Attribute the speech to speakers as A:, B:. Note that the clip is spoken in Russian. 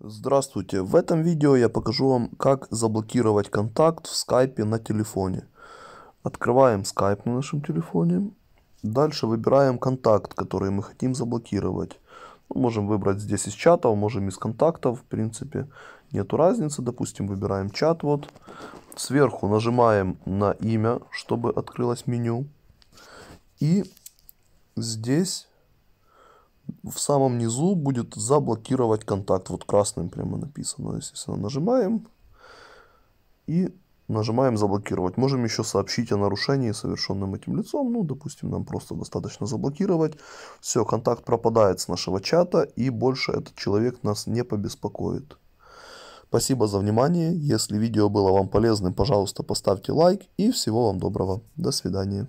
A: Здравствуйте! В этом видео я покажу вам, как заблокировать контакт в скайпе на телефоне. Открываем скайп на нашем телефоне. Дальше выбираем контакт, который мы хотим заблокировать. Ну, можем выбрать здесь из чатов, можем из контактов, в принципе, нету разницы. Допустим, выбираем чат вот. Сверху нажимаем на имя, чтобы открылось меню. И здесь в самом низу будет заблокировать контакт. Вот красным прямо написано. Естественно, нажимаем и нажимаем заблокировать. Можем еще сообщить о нарушении, совершенном этим лицом. Ну, допустим, нам просто достаточно заблокировать. Все, контакт пропадает с нашего чата и больше этот человек нас не побеспокоит. Спасибо за внимание. Если видео было вам полезным, пожалуйста, поставьте лайк. И всего вам доброго. До свидания.